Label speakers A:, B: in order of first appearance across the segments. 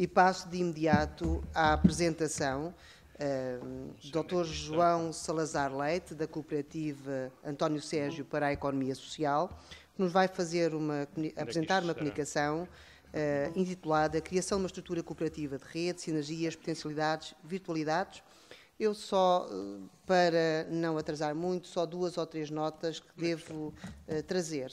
A: E passo de imediato à apresentação uh, eh, Dr. João Salazar Leite, da cooperativa António Sérgio para a Economia Social, que nos vai fazer uma, é apresentar uma comunicação uh, intitulada Criação de uma estrutura cooperativa de rede, sinergias, potencialidades, virtualidades. Eu só, eh, para não atrasar muito, só duas ou três notas que é devo uh, trazer.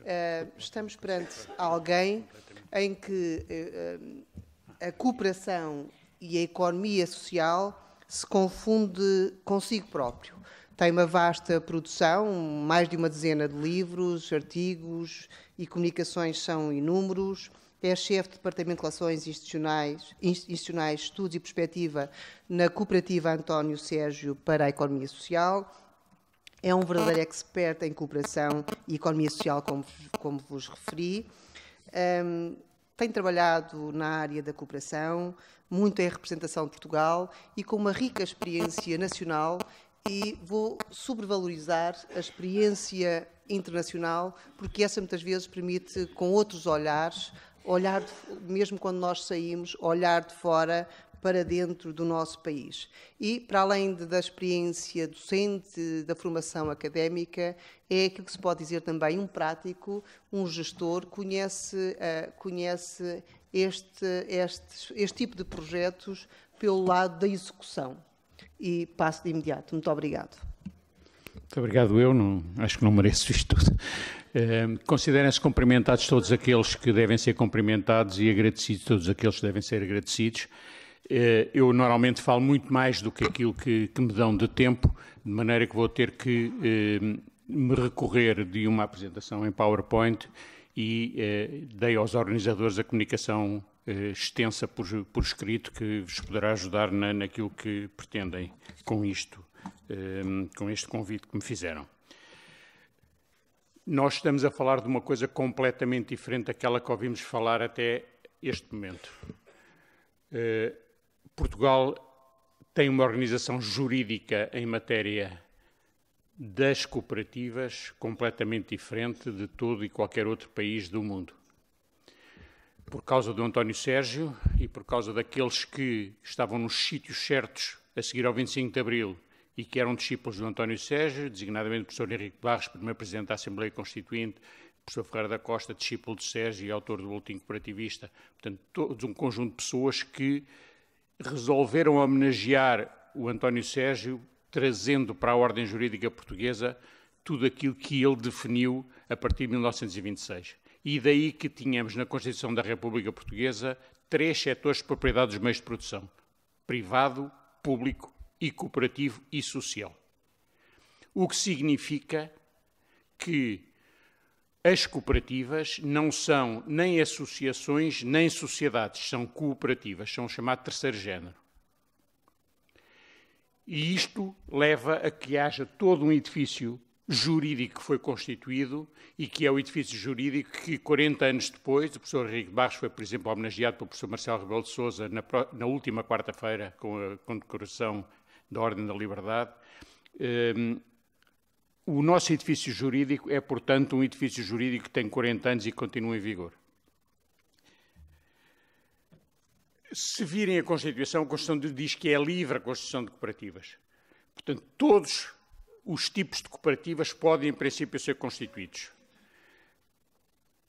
A: Uh, estamos perante alguém em que uh, a cooperação e a economia social se confunde consigo próprio. Tem uma vasta produção, mais de uma dezena de livros, artigos e comunicações são inúmeros. É chefe de Departamento de Relações Institucionais, Institucionais Estudos e Perspectiva na Cooperativa António Sérgio para a Economia Social. É um verdadeiro expert em cooperação e economia social, como, como vos referi. Um, tem trabalhado na área da cooperação, muito em representação de Portugal e com uma rica experiência nacional e vou sobrevalorizar a experiência internacional porque essa muitas vezes permite, com outros olhares, olhar de, mesmo quando nós saímos, olhar de fora para dentro do nosso país. E, para além de, da experiência docente, da formação académica, é aquilo que se pode dizer também um prático, um gestor, conhece, uh, conhece este, este, este tipo de projetos pelo lado da execução. E passo de imediato. Muito obrigado.
B: Muito obrigado. Eu não, acho que não mereço isto tudo. Eh, considerem-se cumprimentados todos aqueles que devem ser cumprimentados e agradecidos todos aqueles que devem ser agradecidos. Eh, eu normalmente falo muito mais do que aquilo que, que me dão de tempo, de maneira que vou ter que eh, me recorrer de uma apresentação em PowerPoint e eh, dei aos organizadores a comunicação extensa por, por, escrito que vos poderá ajudar na, naquilo que pretendem com isto, com este convite que me fizeram. Nós estamos a falar de uma coisa completamente diferente daquela que ouvimos falar até este momento. Portugal tem uma organização jurídica em matéria das cooperativas completamente diferente de todo e qualquer outro país do mundo. Por causa do António Sérgio e por causa daqueles que estavam nos sítios certos a seguir ao 25 de Abril e que eram discípulos do António Sérgio, designadamente o professor Henrique Barros, primeiro presidente da Assembleia Constituinte, o professor Ferreira da Costa, discípulo de Sérgio e autor do Boletim Cooperativista. Portanto, todos um conjunto de pessoas que resolveram homenagear o António Sérgio, trazendo para a ordem jurídica portuguesa tudo aquilo que ele definiu a partir de 1926. E daí que tínhamos na Constituição da República Portuguesa três setores de propriedade dos meios de produção: privado, público e cooperativo e social. O que significa que as cooperativas não são nem associações nem sociedades, são cooperativas, são chamado terceiro género. E isto leva a que haja todo um edifício jurídico que foi constituído e que é o edifício jurídico que 40 anos depois, o professor Henrique Barros foi, por exemplo, homenageado pelo professor Marcelo Rebelo de Sousa na, na última quarta-feira com a condecoração da Ordem da Liberdade, ehm, o nosso edifício jurídico é, portanto, um edifício jurídico que tem 40 anos e continua em vigor. Se virem a Constituição, a Constituição diz que é livre a construção de cooperativas. Portanto, todos os tipos de cooperativas podem, em princípio, ser constituídos.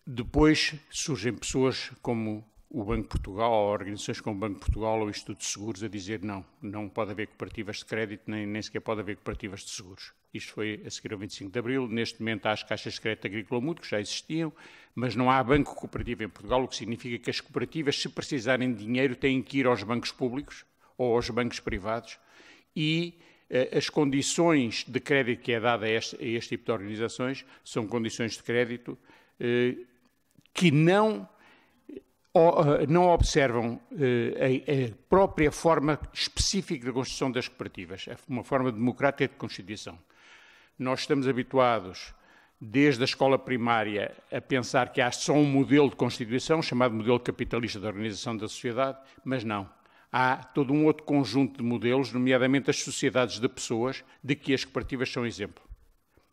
B: Depois surgem pessoas como o Banco de Portugal, ou organizações como o Banco de Portugal ou o Instituto de Seguros a dizer não, não pode haver cooperativas de crédito, nem, nem sequer pode haver cooperativas de seguros. Isto foi a seguir ao 25 de Abril. Neste momento há as caixas de crédito agrícola mútuo, que já existiam, mas não há banco cooperativo em Portugal, o que significa que as cooperativas, se precisarem de dinheiro, têm que ir aos bancos públicos ou aos bancos privados e eh, as condições de crédito que é dada a este, a este tipo de organizações são condições de crédito eh, que não eh, não observam eh, a própria forma específica da construção das cooperativas, é uma forma democrática de constituição. Nós estamos habituados, desde a escola primária, a pensar que há só um modelo de constituição, chamado modelo capitalista da organização da sociedade, mas não. Há todo um outro conjunto de modelos, nomeadamente as sociedades de pessoas, de que as cooperativas são exemplo.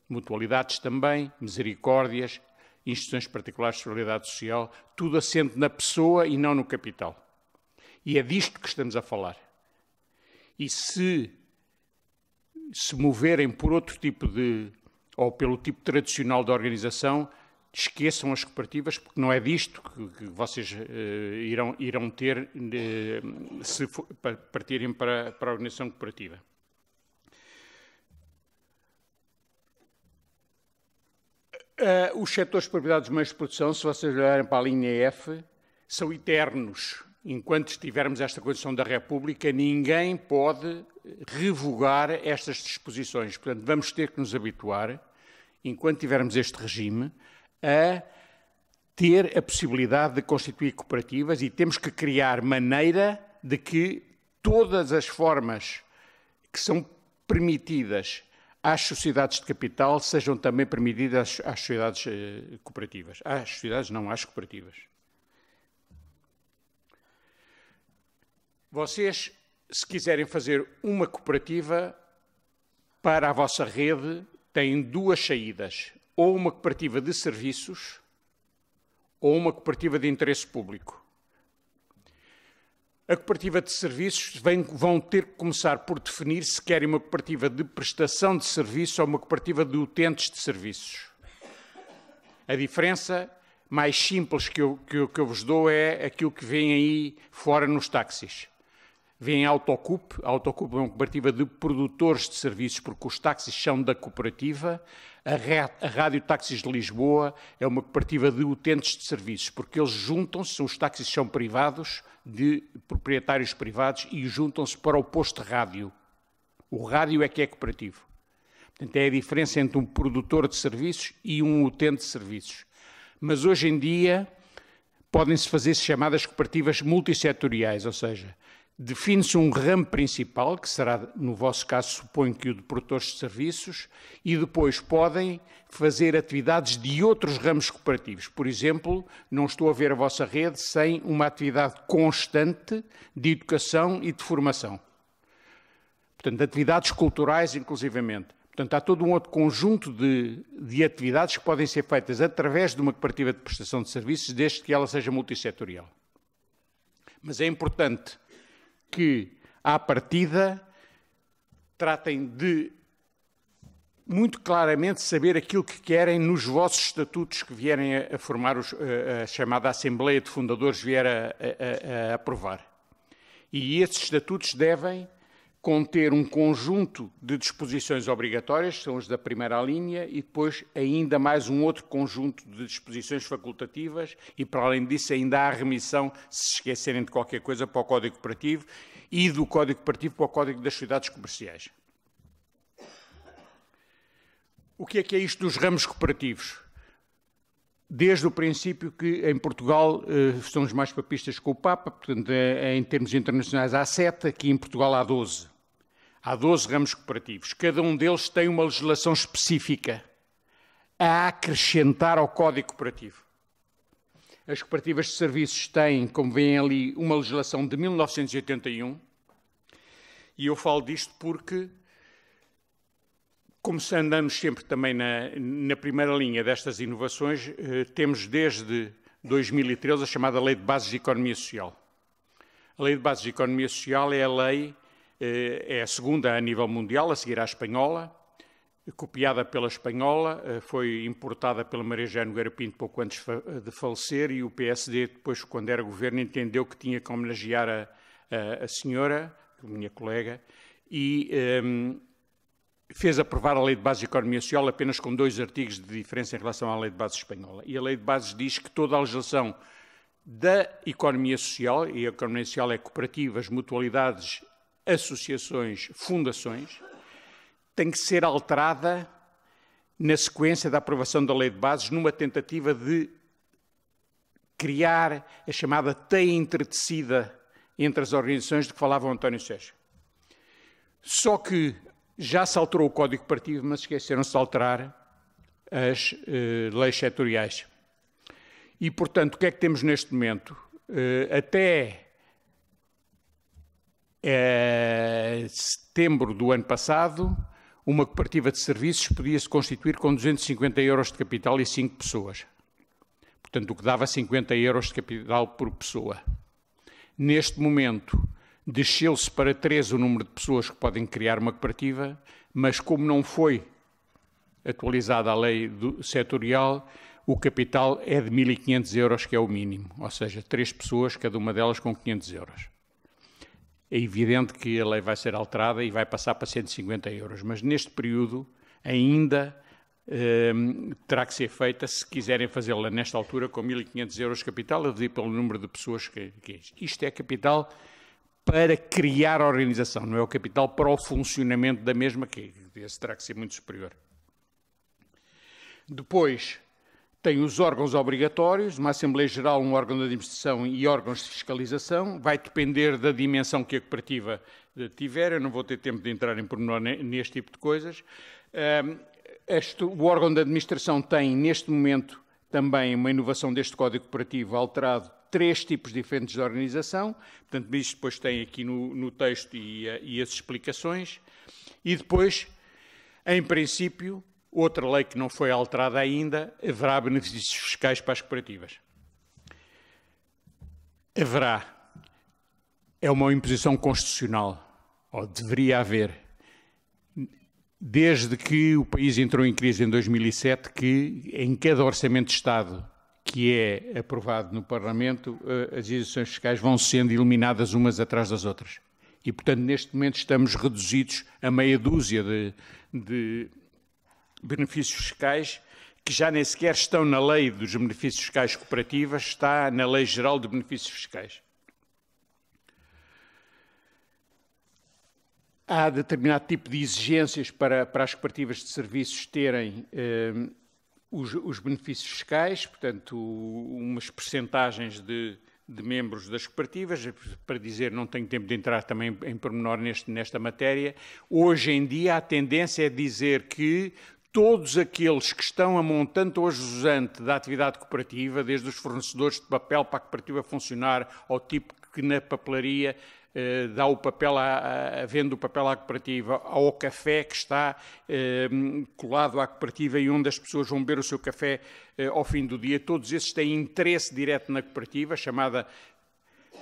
B: Mutualidades também, misericórdias, instituições particulares de solidariedade social, tudo assente na pessoa e não no capital. E é disto que estamos a falar. E se se moverem por outro tipo de, ou pelo tipo tradicional de organização, esqueçam as cooperativas, porque não é disto que, vocês uh, irão, irão ter uh, se for, partirem para, para a organização cooperativa. Uh, os setores de propriedade dos meios de produção, se vocês olharem para a linha F, são eternos. Enquanto tivermos esta Constituição da República, ninguém pode revogar estas disposições. Portanto, vamos ter que nos habituar, enquanto tivermos este regime, a ter a possibilidade de constituir cooperativas e temos que criar maneira de que todas as formas que são permitidas às sociedades de capital sejam também permitidas às, sociedades eh, cooperativas. Às sociedades, não às cooperativas. Vocês, se quiserem fazer uma cooperativa para a vossa rede, têm duas saídas. Ou uma cooperativa de serviços, ou uma cooperativa de interesse público. A cooperativa de serviços vem, vão ter que começar por definir se querem uma cooperativa de prestação de serviço ou uma cooperativa de utentes de serviços. A diferença mais simples que eu, que eu, que eu vos dou é aquilo que vem aí fora nos táxis vem a Autocup. A Autocup é uma cooperativa de produtores de serviços, porque os táxis são da cooperativa. A, Rádio Táxis de Lisboa é uma cooperativa de utentes de serviços, porque eles juntam-se, os táxis são privados, de proprietários privados, e juntam-se para o posto rádio. O rádio é que é cooperativo. Portanto, é a diferença entre um produtor de serviços e um utente de serviços. Mas hoje em dia podem-se fazer chamadas cooperativas multissetoriais, ou seja, Define-se um ramo principal, que será, no vosso caso, suponho que o de produtores de serviços, e depois podem fazer atividades de outros ramos cooperativos. Por exemplo, não estou a ver a vossa rede sem uma atividade constante de educação e de formação. Portanto, atividades culturais, inclusivamente. Portanto, há todo um outro conjunto de, de atividades que podem ser feitas através de uma cooperativa de prestação de serviços, desde que ela seja multissetorial. Mas é importante que, à partida, tratem de muito claramente saber aquilo que querem nos vossos estatutos que vierem a, formar os, a, chamada Assembleia de Fundadores vier a, a, a aprovar. E esses estatutos devem conter um conjunto de disposições obrigatórias, são as da primeira linha, e depois ainda mais um outro conjunto de disposições facultativas, e para além disso ainda há a remissão, se esquecerem de qualquer coisa, para o Código Cooperativo e do Código Cooperativo para o Código das Sociedades Comerciais. O que é que é isto dos ramos cooperativos? desde o princípio que em Portugal eh, mais papistas com o Papa, portanto, eh, em termos internacionais há sete, aqui em Portugal há doze. Há 12 ramos cooperativos, cada um deles tem uma legislação específica a acrescentar ao Código Cooperativo. As cooperativas de serviços têm, como veem ali, uma legislação de 1981, e eu falo disto porque, como andamos sempre também na, na primeira linha destas inovações, eh, temos desde 2013 a chamada Lei de Bases de Economia Social. A Lei de Bases de Economia Social é a lei eh, é a segunda a nível mundial, a seguir à espanhola, copiada pela espanhola, eh, foi importada pela Maria Jane Nogueira Pinto pouco antes de falecer e o PSD depois, quando era governo, entendeu que tinha que homenagear a, a, a senhora, minha colega, e um, ehm, fez aprovar a Lei de Bases de Economia Social apenas com dois artigos de diferença em relação à Lei de Bases espanhola. E a Lei de Bases diz que toda a legislação da economia social, e a economia social é cooperativas, mutualidades, associações, fundações, tem que ser alterada na sequência da aprovação da Lei de Bases, numa tentativa de criar a chamada teia entretecida entre as organizações de que falava António Sérgio. Só que já se alterou o Código Partido, mas esqueceram-se de alterar as eh, leis setoriais. E, portanto, o que é que temos neste momento? Eh, até é, setembro do ano passado, uma cooperativa de serviços podia-se constituir com 250 euros de capital e 5 pessoas. Portanto, o que dava 50 euros de capital por pessoa. Neste momento, desceu-se para 3 o número de pessoas que podem criar uma cooperativa, mas como não foi atualizada a lei do, setorial, o capital é de 1.500 euros, que é o mínimo, ou seja, três pessoas, cada uma delas com 500 euros é evidente que a lei vai ser alterada e vai passar para 150 euros, mas neste período ainda ehm, terá que ser feita, se quiserem fazê-la nesta altura, com 1.500 euros capital, a dividir pelo número de pessoas que, que é. Isto é capital para criar a organização, não é o capital para o funcionamento da mesma, que esse terá que ser muito superior. Depois, tem os órgãos obrigatórios, uma Assembleia Geral, um órgão de administração e órgãos de fiscalização. Vai depender da dimensão que a cooperativa tiver. Eu não vou ter tempo de entrar em pormenor neste tipo de coisas. o órgão de administração tem, neste momento, também uma inovação deste Código Cooperativo alterado três tipos diferentes de organização. Portanto, isto depois tem aqui no, no texto e, e as explicações. E depois, em princípio, Outra lei que não foi alterada ainda, haverá benefícios fiscais para as cooperativas. Haverá. É uma imposição constitucional, ou deveria haver, desde que o país entrou em crise em 2007, que em cada orçamento de Estado que é aprovado no Parlamento, eh, as isenções fiscais vão sendo eliminadas umas atrás das outras. E, portanto, neste momento estamos reduzidos a meia dúzia de, de benefícios fiscais que já nem sequer estão na lei dos benefícios fiscais cooperativas, está na lei geral de benefícios fiscais. Há determinado tipo de exigências para, para as cooperativas de serviços terem eh, os, os, benefícios fiscais, portanto, umas percentagens de, de, membros das cooperativas, para dizer, não tenho tempo de entrar também em pormenor neste, nesta matéria. Hoje em dia, a tendência é dizer que todos aqueles que estão a montante ou a jusante da atividade cooperativa, desde os fornecedores de papel para a cooperativa funcionar, ao tipo que na papelaria eh, dá o papel à, à, vende o papel à cooperativa, ao café que está eh, colado à cooperativa e onde as pessoas vão beber o seu café eh, ao fim do dia, todos esses têm interesse direto na cooperativa, chamada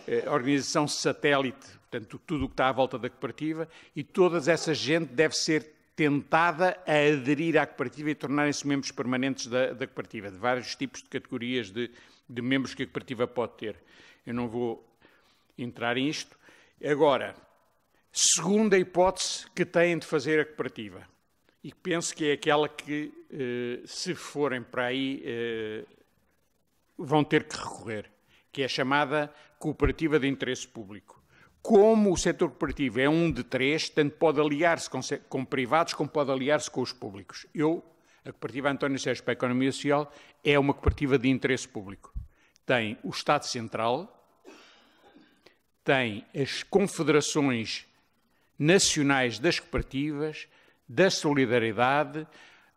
B: eh, organização satélite, portanto, tudo o que está à volta da cooperativa, e toda essa gente deve ser tentada a aderir à cooperativa e tornarem-se membros permanentes da, da, cooperativa, de vários tipos de categorias de, de membros que a cooperativa pode ter. Eu não vou entrar em isto. Agora, segunda hipótese que têm de fazer a cooperativa, e penso que é aquela que, eh, se forem para aí, eh, vão ter que recorrer, que é a chamada cooperativa de interesse público. Como o setor cooperativo é um de três, tanto pode aliar-se com, com, privados como pode aliar-se com os públicos. Eu, a cooperativa António Sérgio para a Economia Social, é uma cooperativa de interesse público. Tem o Estado Central, tem as confederações nacionais das cooperativas, da solidariedade,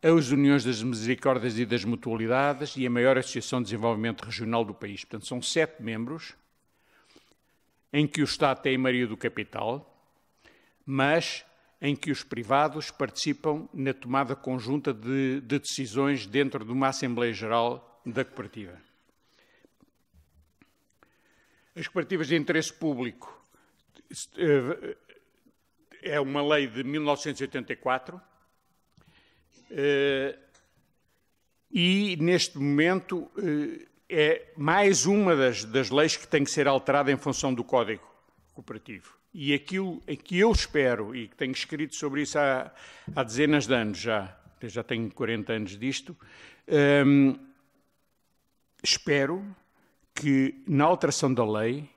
B: as uniões das misericórdias e das mutualidades e a maior associação de desenvolvimento regional do país. Portanto, são sete membros em que o Estado tem maioria do capital, mas em que os privados participam na tomada conjunta de, de decisões dentro de uma Assembleia Geral da cooperativa. As cooperativas de interesse público eh, é uma lei de 1984 eh, e, neste momento, eh, é mais uma das, das leis que tem que ser alterada em função do Código Cooperativo. E aquilo em que eu espero, e que tenho escrito sobre isso há, há dezenas de anos já, eu já tenho 40 anos disto, hum, espero que na alteração da lei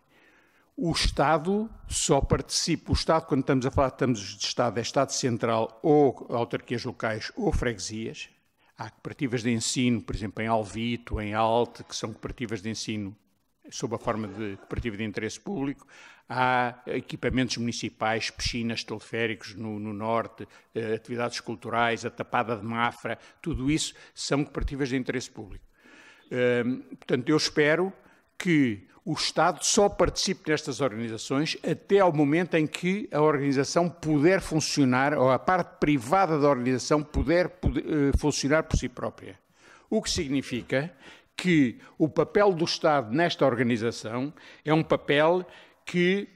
B: o Estado só participe, o Estado, quando estamos a falar estamos de Estado, é Estado central ou autarquias locais ou freguesias, Há cooperativas de ensino, por exemplo, em Alvito, em Alte, que são cooperativas de ensino sob a forma de cooperativa de interesse público. Há equipamentos municipais, piscinas, teleféricos no, no norte, eh, atividades culturais, a Tapada de Mafra, tudo isso são cooperativas de interesse público. Ehm, portanto, eu espero que o Estado só participe nestas organizações até ao momento em que a organização puder funcionar, ou a parte privada da organização puder, puder eh, funcionar por si própria. O que significa que o papel do Estado nesta organização é um papel que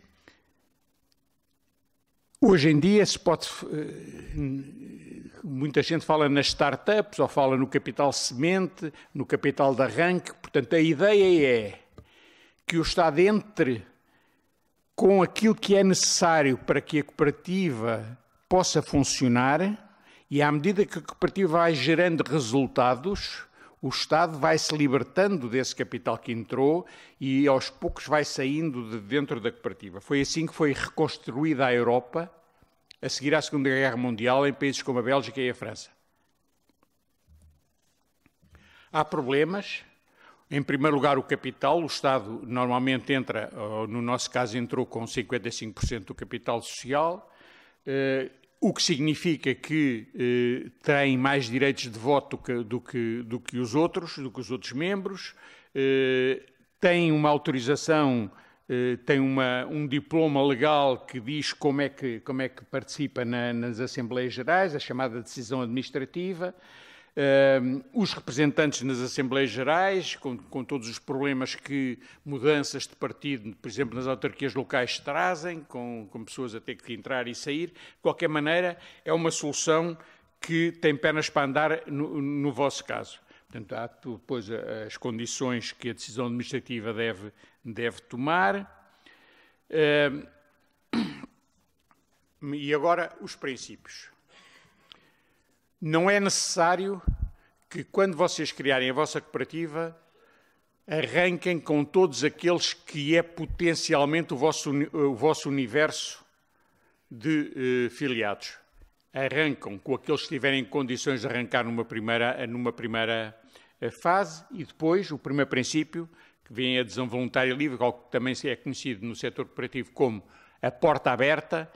B: hoje em dia se pode. Eh, muita gente fala nas startups ou fala no capital semente, no capital de arranque. Portanto, a ideia é que o Estado entre com aquilo que é necessário para que a cooperativa possa funcionar e, à medida que a cooperativa vai gerando resultados, o Estado vai se libertando desse capital que entrou e aos poucos vai saindo de dentro da cooperativa. Foi assim que foi reconstruída a Europa a seguir à Segunda Guerra Mundial em países como a Bélgica e a França. Há problemas, em primeiro lugar, o capital. O Estado normalmente entra, no nosso caso, entrou com 55% do capital social, eh, o que significa que eh, tem mais direitos de voto do que, do que os outros, do que os outros membros, eh, tem uma autorização, tem uma, um diploma legal que diz como é que, como é que participa na, nas Assembleias Gerais, a chamada decisão administrativa os representantes nas Assembleias Gerais, com, com, todos os problemas que mudanças de partido, por exemplo, nas autarquias locais trazem, com, com pessoas a ter que entrar e sair, de qualquer maneira, é uma solução que tem pernas para andar no, no vosso caso. Portanto, há depois as condições que a decisão administrativa deve, deve tomar. e agora os princípios não é necessário que, quando vocês criarem a vossa cooperativa, arranquem com todos aqueles que é potencialmente o vosso, o vosso universo de eh, filiados. Arrancam com aqueles que tiverem condições de arrancar numa primeira, numa primeira eh, fase e depois o primeiro princípio, que vem a adesão voluntária livre, é algo que também é conhecido no setor cooperativo como a porta aberta,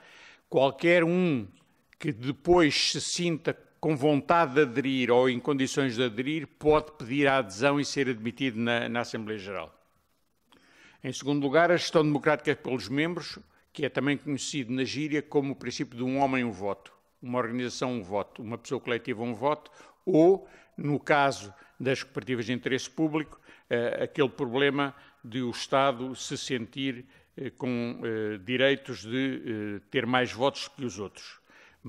B: qualquer um que depois se sinta com vontade de aderir ou em condições de aderir, pode pedir a adesão e ser admitido na, na Assembleia Geral. Em segundo lugar, a gestão democrática pelos membros, que é também conhecido na gíria como o princípio de um homem um voto, uma organização um voto, uma pessoa coletiva um voto, ou, no caso das cooperativas de interesse público, eh, aquele problema de o Estado se sentir eh, com eh, direitos de ter mais votos que os outros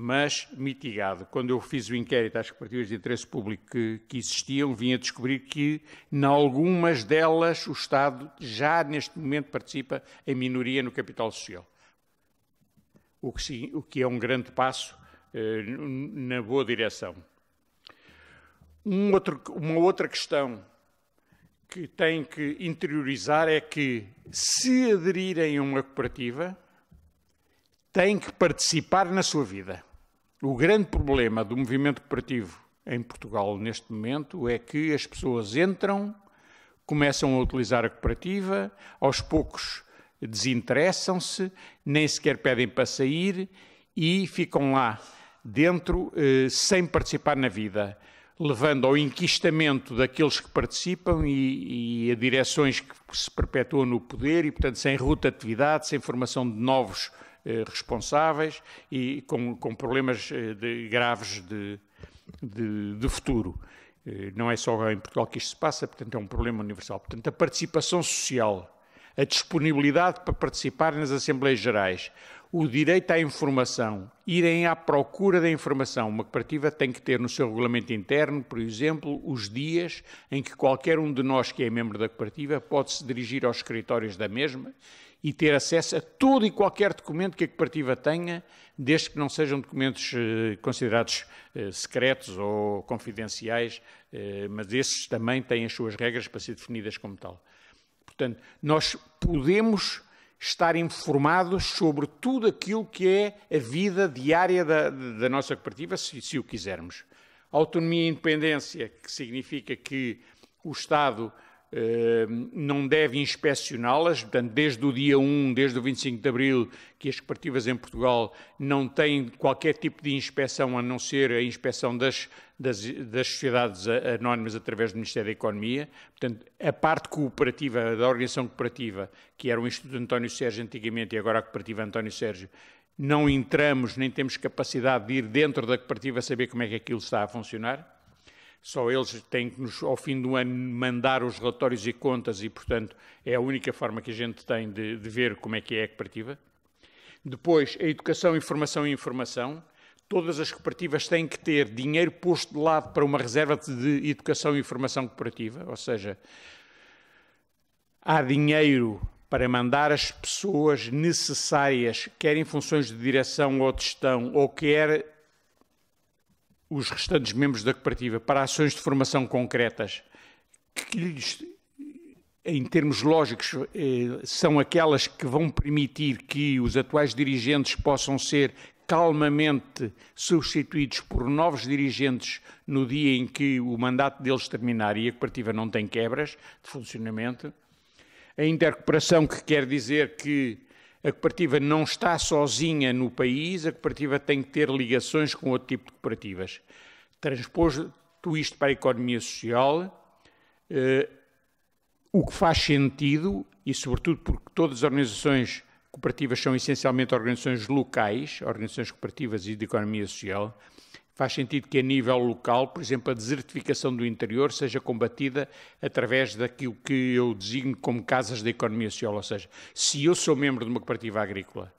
B: mas mitigado. Quando eu fiz o inquérito às cooperativas de interesse público que, que existiam, vim a descobrir que, em algumas delas, o Estado já neste momento participa em minoria no capital social. O que, sim, o que é um grande passo eh, na boa direção. Um outro, uma outra questão que tem que interiorizar é que, se aderirem a uma cooperativa, têm que participar na sua vida. O grande problema do movimento cooperativo em Portugal neste momento é que as pessoas entram, começam a utilizar a cooperativa, aos poucos desinteressam-se, nem sequer pedem para sair e ficam lá dentro eh, sem participar na vida, levando ao enquistamento daqueles que participam e, e a direções que se perpetuam no poder e, portanto, sem rotatividade, sem formação de novos eh, responsáveis e com, com problemas eh, de, graves de, de, de futuro. Eh, não é só em Portugal que isto se passa, portanto, é um problema universal. Portanto, a participação social, a disponibilidade para participar nas Assembleias Gerais, o direito à informação, irem à procura da informação. Uma cooperativa tem que ter no seu regulamento interno, por exemplo, os dias em que qualquer um de nós que é membro da cooperativa pode se dirigir aos escritórios da mesma e ter acesso a todo e qualquer documento que a cooperativa tenha, desde que não sejam documentos eh, considerados eh, secretos ou confidenciais, eh, mas esses também têm as suas regras para ser definidas como tal. Portanto, nós podemos estar informados sobre tudo aquilo que é a vida diária da, da nossa cooperativa, se, se o quisermos. Autonomia e independência, que significa que o Estado Ehm, não deve inspecioná-las, portanto, desde o dia 1, desde o 25 de abril, que as cooperativas em Portugal não têm qualquer tipo de inspeção a não ser a inspeção das, das, das sociedades anónimas através do Ministério da Economia. Portanto, a parte cooperativa, da organização cooperativa, que era o Instituto António Sérgio antigamente e agora a Cooperativa António Sérgio, não entramos nem temos capacidade de ir dentro da cooperativa saber como é que aquilo está a funcionar. Só eles têm que, nos, ao fim do ano, mandar os relatórios e contas e, portanto, é a única forma que a gente tem de, de ver como é que é a cooperativa. Depois, a educação, informação e informação. Todas as cooperativas têm que ter dinheiro posto de lado para uma reserva de educação e informação cooperativa, ou seja, há dinheiro para mandar as pessoas necessárias, quer em funções de direção ou de gestão, ou quer os restantes membros da cooperativa para ações de formação concretas que lhes, em termos lógicos, eh, são aquelas que vão permitir que os atuais dirigentes possam ser calmamente substituídos por novos dirigentes no dia em que o mandato deles terminar e a cooperativa não tem quebras de funcionamento. A intercooperação, que quer dizer que a cooperativa não está sozinha no país, a cooperativa tem que ter ligações com outro tipo de cooperativas. Transposto isto para a economia social, eh, o que faz sentido, e sobretudo porque todas as organizações cooperativas são essencialmente organizações locais, organizações cooperativas e de economia social, Faz sentido que, a nível local, por exemplo, a desertificação do interior seja combatida através daquilo que eu designo como casas da economia social. Ou seja, se eu sou membro de uma cooperativa agrícola,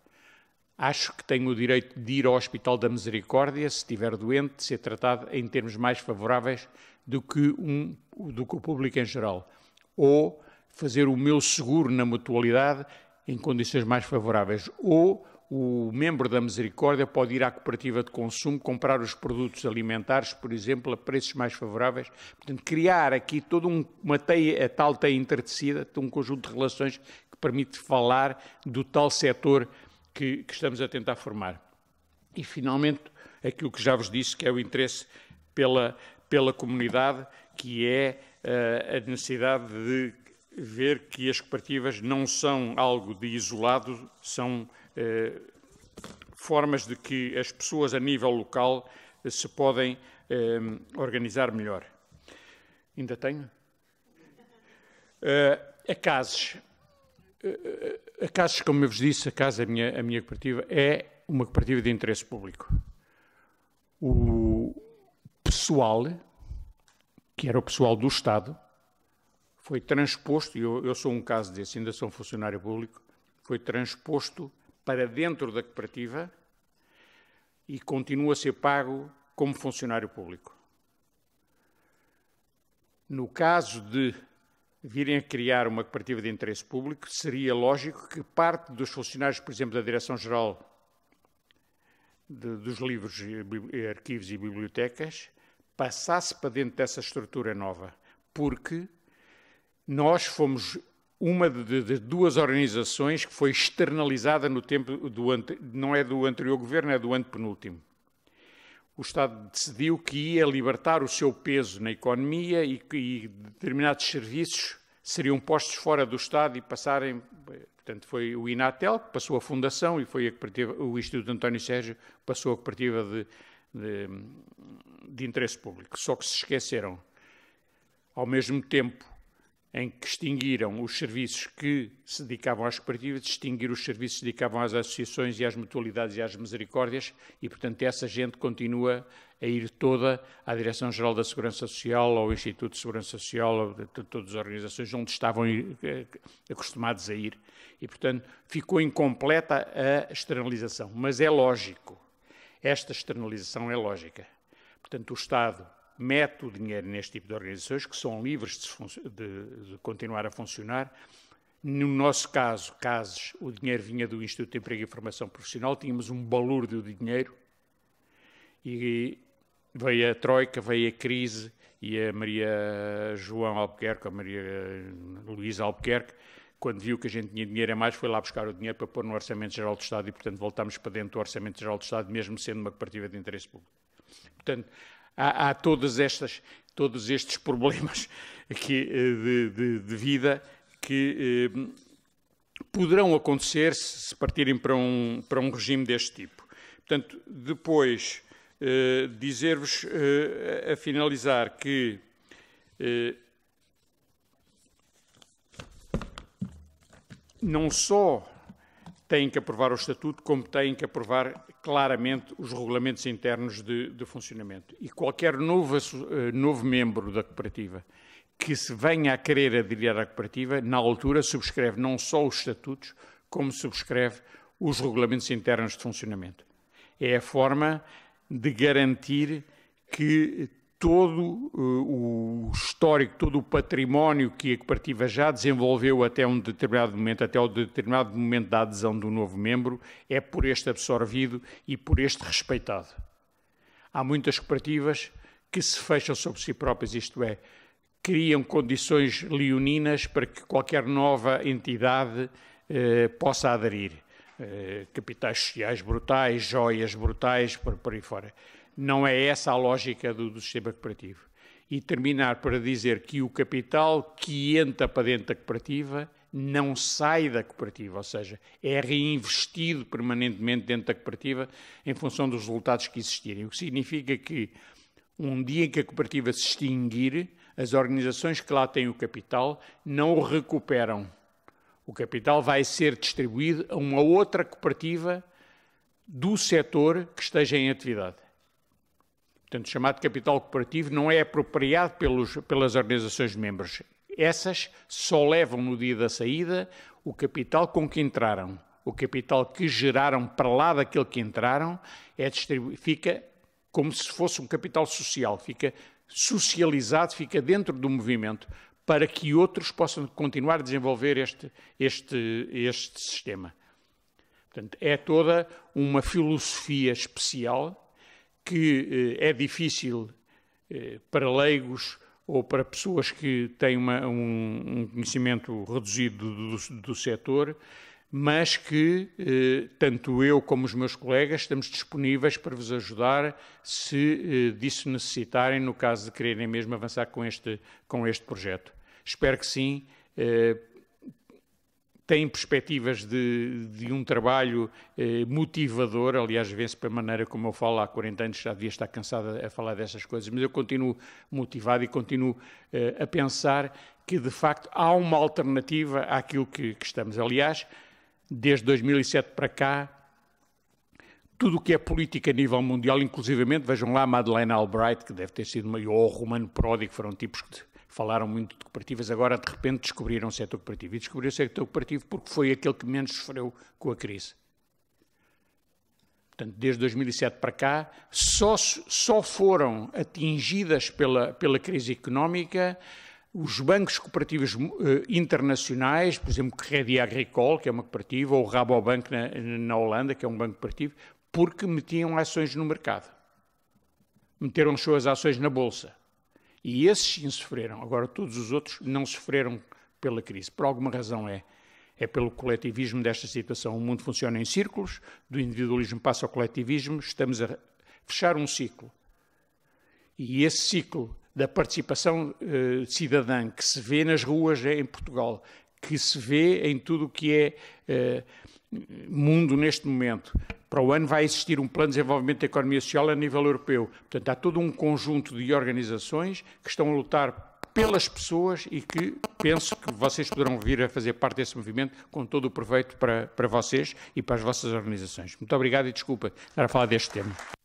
B: acho que tenho o direito de ir ao Hospital da Misericórdia, se estiver doente, de ser tratado em termos mais favoráveis do que, um, do que o público em geral. Ou fazer o meu seguro na mutualidade em condições mais favoráveis. Ou o membro da Misericórdia pode ir à cooperativa de consumo comprar os produtos alimentares, por exemplo, a preços mais favoráveis. Portanto, criar aqui toda uma teia, a tal teia entretecida, um conjunto de relações que permite falar do tal setor que, que estamos a tentar formar. E, finalmente, aquilo que já vos disse, que é o interesse pela, pela comunidade, que é uh, a necessidade de ver que as cooperativas não são algo de isolado, são eh, formas de que as pessoas a nível local eh, se podem eh, organizar melhor. Ainda tenho? Uh, a Cases. Uh, a Cases, como eu vos disse, a a minha, a minha cooperativa, é uma cooperativa de interesse público. O pessoal, que era o pessoal do Estado, foi transposto, e eu, eu, sou um caso desse, ainda sou um funcionário público, foi transposto para dentro da cooperativa e continua a ser pago como funcionário público. No caso de virem a criar uma cooperativa de interesse público, seria lógico que parte dos funcionários, por exemplo, da Direção-Geral dos Livros, Arquivos e Bibliotecas, passasse para dentro dessa estrutura nova, porque nós fomos uma de, de, duas organizações que foi externalizada no tempo do não é do anterior governo, é do antepenúltimo. O Estado decidiu que ia libertar o seu peso na economia e que determinados serviços seriam postos fora do Estado e passarem. Portanto, foi o Inatel que passou a fundação e foi a cooperativa, o Instituto António Sérgio que passou a cooperativa de, de, de interesse público. Só que se esqueceram, ao mesmo tempo, em que extinguiram os serviços que se dedicavam às cooperativas, extinguiram os serviços que se dedicavam às associações e às mutualidades e às misericórdias, e, portanto, essa gente continua a ir toda à Direção-Geral da Segurança Social, ao Instituto de Segurança Social, a todas as organizações onde estavam eh, eh, acostumados a ir. E, portanto, ficou incompleta a externalização. Mas é lógico, esta externalização é lógica. Portanto, o Estado mete o dinheiro neste tipo de organizações que são livres de, de, de continuar a funcionar. No nosso caso, casos, o dinheiro vinha do Instituto de Emprego e Formação Profissional, tínhamos um balúrdio de dinheiro e veio a Troika, veio a crise e a Maria João Albuquerque, a Maria eh, Luísa Albuquerque, quando viu que a gente tinha dinheiro a mais, foi lá buscar o dinheiro para pôr no Orçamento Geral do Estado e, portanto, voltámos para dentro do Orçamento Geral do Estado, mesmo sendo uma cooperativa de interesse público. Portanto, há, há todas estas, todos estes problemas que, eh, de, de, de, vida que eh, poderão acontecer se partirem para um, para um regime deste tipo. Portanto, depois eh, dizer-vos eh, a finalizar que eh, não só têm que aprovar o Estatuto, como têm que aprovar claramente os regulamentos internos de, de funcionamento. E qualquer novo, eh, novo membro da cooperativa que se venha a querer aderir à cooperativa, na altura subscreve não só os estatutos, como subscreve os regulamentos internos de funcionamento. É a forma de garantir que todo uh, o histórico, todo o património que a cooperativa já desenvolveu até um determinado momento, até o determinado momento da adesão do novo membro, é por este absorvido e por este respeitado. Há muitas cooperativas que se fecham sobre si próprias, isto é, criam condições leoninas para que qualquer nova entidade uh, possa aderir. Uh, capitais sociais brutais, joias brutais, por, por aí fora. Não é essa a lógica do, do sistema cooperativo. E terminar para dizer que o capital que entra para dentro da cooperativa não sai da cooperativa, ou seja, é reinvestido permanentemente dentro da cooperativa em função dos resultados que existirem. O que significa que um dia em que a cooperativa se extinguir, as organizações que lá têm o capital não o recuperam. O capital vai ser distribuído a uma outra cooperativa do setor que esteja em atividade portanto, chamado capital cooperativo, não é apropriado pelos, pelas organizações membros. Essas só levam no dia da saída o capital com que entraram. O capital que geraram para lá daquele que entraram é fica como se fosse um capital social, fica socializado, fica dentro do movimento, para que outros possam continuar a desenvolver este, este, este sistema. Portanto, é toda uma filosofia especial que eh, é difícil eh, para leigos ou para pessoas que têm uma, um, um, conhecimento reduzido do, do, do setor, mas que eh, tanto eu como os meus colegas estamos disponíveis para vos ajudar se eh, disso necessitarem, no caso de quererem mesmo avançar com este, com este projeto. Espero que sim, eh, tem perspectivas de, de um trabalho eh, motivador, aliás, vê-se pela maneira como eu falo há 40 anos, já devia estar cansada a falar dessas coisas, mas eu continuo motivado e continuo eh, a pensar que, de facto, há uma alternativa àquilo que, que estamos. Aliás, desde 2007 para cá, tudo o que é política a nível mundial, inclusivamente, vejam lá Madeleine Albright, que deve ter sido, uma, ou o Romano Prodi, que foram tipos que falaram muito de cooperativas, agora de repente descobriram o setor é cooperativo. E descobriram o setor é cooperativo porque foi aquele que menos sofreu com a crise. Portanto, desde 2007 para cá, só, só foram atingidas pela, pela crise económica os bancos cooperativos eh, internacionais, por exemplo, Crédit Agricole, que é uma cooperativa, ou Rabobank na, na Holanda, que é um banco cooperativo, porque metiam ações no mercado. Meteram suas ações na bolsa. E esses sim sofreram. Agora, todos os outros não sofreram pela crise. Por alguma razão é. É pelo coletivismo desta situação. O mundo funciona em círculos, do individualismo passa ao coletivismo, estamos a fechar um ciclo. E esse ciclo da participação eh, cidadã que se vê nas ruas é em Portugal, que se vê em tudo o que é eh, mundo neste momento, para o ano vai existir um plano de desenvolvimento da economia social a nível europeu. Portanto, há todo um conjunto de organizações que estão a lutar pelas pessoas e que penso que vocês poderão vir a fazer parte desse movimento com todo o proveito para, para vocês e para as vossas organizações. Muito obrigado e desculpa era a falar deste tema.